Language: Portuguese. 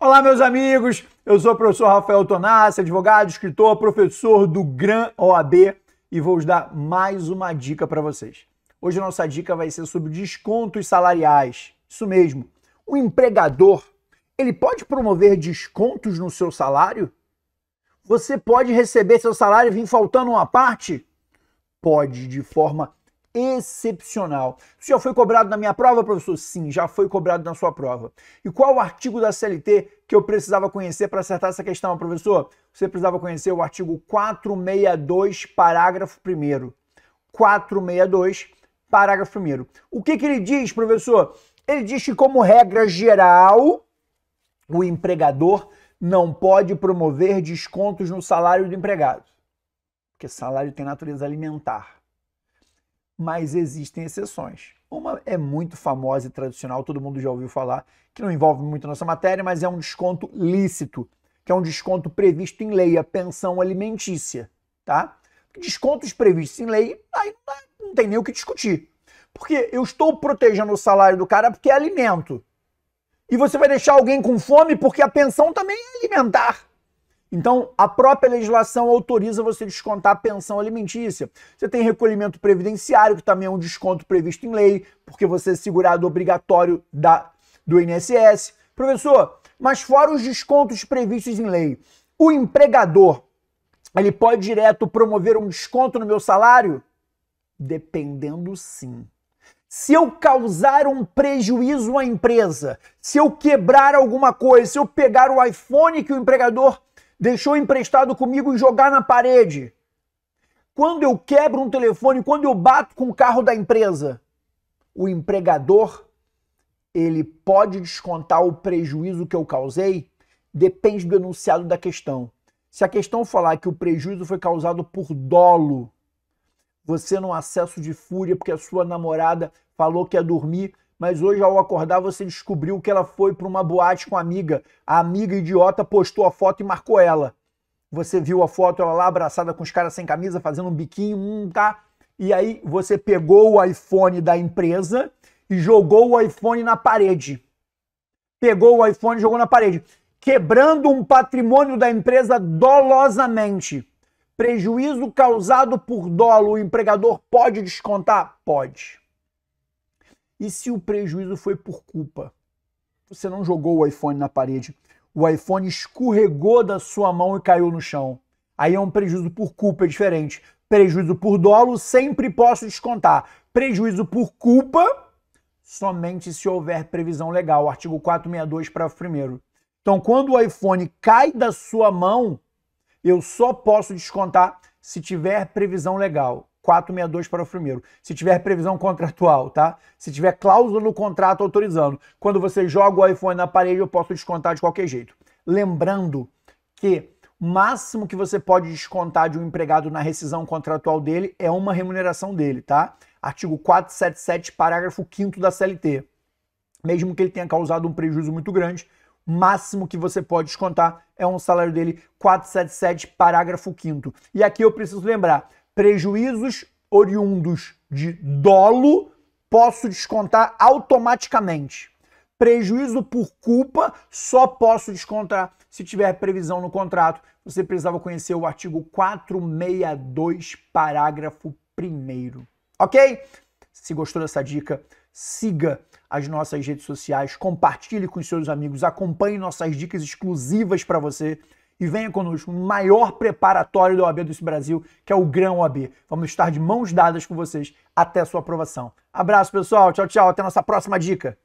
Olá, meus amigos. Eu sou o professor Rafael Tonassi, advogado, escritor, professor do GRAM OAB e vou dar mais uma dica para vocês. Hoje a nossa dica vai ser sobre descontos salariais. Isso mesmo. O empregador, ele pode promover descontos no seu salário? Você pode receber seu salário e vir faltando uma parte? Pode, de forma excepcional. Isso já foi cobrado na minha prova, professor? Sim, já foi cobrado na sua prova. E qual o artigo da CLT que eu precisava conhecer para acertar essa questão, professor? Você precisava conhecer o artigo 462, parágrafo 1 462, parágrafo 1 O que, que ele diz, professor? Ele diz que, como regra geral, o empregador não pode promover descontos no salário do empregado. Porque salário tem natureza alimentar mas existem exceções. Uma é muito famosa e tradicional, todo mundo já ouviu falar, que não envolve muito nossa matéria, mas é um desconto lícito, que é um desconto previsto em lei, a pensão alimentícia, tá? Descontos previstos em lei, aí não tem nem o que discutir. Porque eu estou protegendo o salário do cara porque é alimento. E você vai deixar alguém com fome porque a pensão também é alimentar. Então, a própria legislação autoriza você descontar a pensão alimentícia. Você tem recolhimento previdenciário, que também é um desconto previsto em lei, porque você é segurado obrigatório da, do INSS. Professor, mas fora os descontos previstos em lei, o empregador, ele pode direto promover um desconto no meu salário? Dependendo sim. Se eu causar um prejuízo à empresa, se eu quebrar alguma coisa, se eu pegar o iPhone que o empregador deixou emprestado comigo e jogar na parede. Quando eu quebro um telefone, quando eu bato com o carro da empresa, o empregador ele pode descontar o prejuízo que eu causei? Depende do enunciado da questão. Se a questão falar que o prejuízo foi causado por dolo, você num acesso de fúria porque a sua namorada falou que ia dormir mas hoje ao acordar você descobriu que ela foi para uma boate com a amiga. A amiga idiota postou a foto e marcou ela. Você viu a foto, ela lá abraçada com os caras sem camisa, fazendo um biquinho, hum, tá? E aí você pegou o iPhone da empresa e jogou o iPhone na parede. Pegou o iPhone e jogou na parede, quebrando um patrimônio da empresa dolosamente. Prejuízo causado por dolo, o empregador pode descontar? Pode. E se o prejuízo foi por culpa? Você não jogou o iPhone na parede. O iPhone escorregou da sua mão e caiu no chão. Aí é um prejuízo por culpa, é diferente. Prejuízo por dolo, sempre posso descontar. Prejuízo por culpa, somente se houver previsão legal. Artigo 462, parágrafo 1. Então, quando o iPhone cai da sua mão, eu só posso descontar se tiver previsão legal. 462 para o primeiro. Se tiver previsão contratual, tá? Se tiver cláusula no contrato autorizando. Quando você joga o iPhone na parede, eu posso descontar de qualquer jeito. Lembrando que o máximo que você pode descontar de um empregado na rescisão contratual dele é uma remuneração dele, tá? Artigo 477, parágrafo 5 da CLT. Mesmo que ele tenha causado um prejuízo muito grande, o máximo que você pode descontar é um salário dele 477, parágrafo 5 E aqui eu preciso lembrar, prejuízos oriundos de dolo posso descontar automaticamente. Prejuízo por culpa só posso descontar se tiver previsão no contrato. Você precisava conhecer o artigo 462, parágrafo 1. Ok? Se gostou dessa dica, siga as nossas redes sociais, compartilhe com seus amigos, acompanhe nossas dicas exclusivas para você e venha conosco no maior preparatório da OAB desse Brasil, que é o Grão OAB. Vamos estar de mãos dadas com vocês até a sua aprovação. Abraço, pessoal. Tchau, tchau. Até a nossa próxima dica.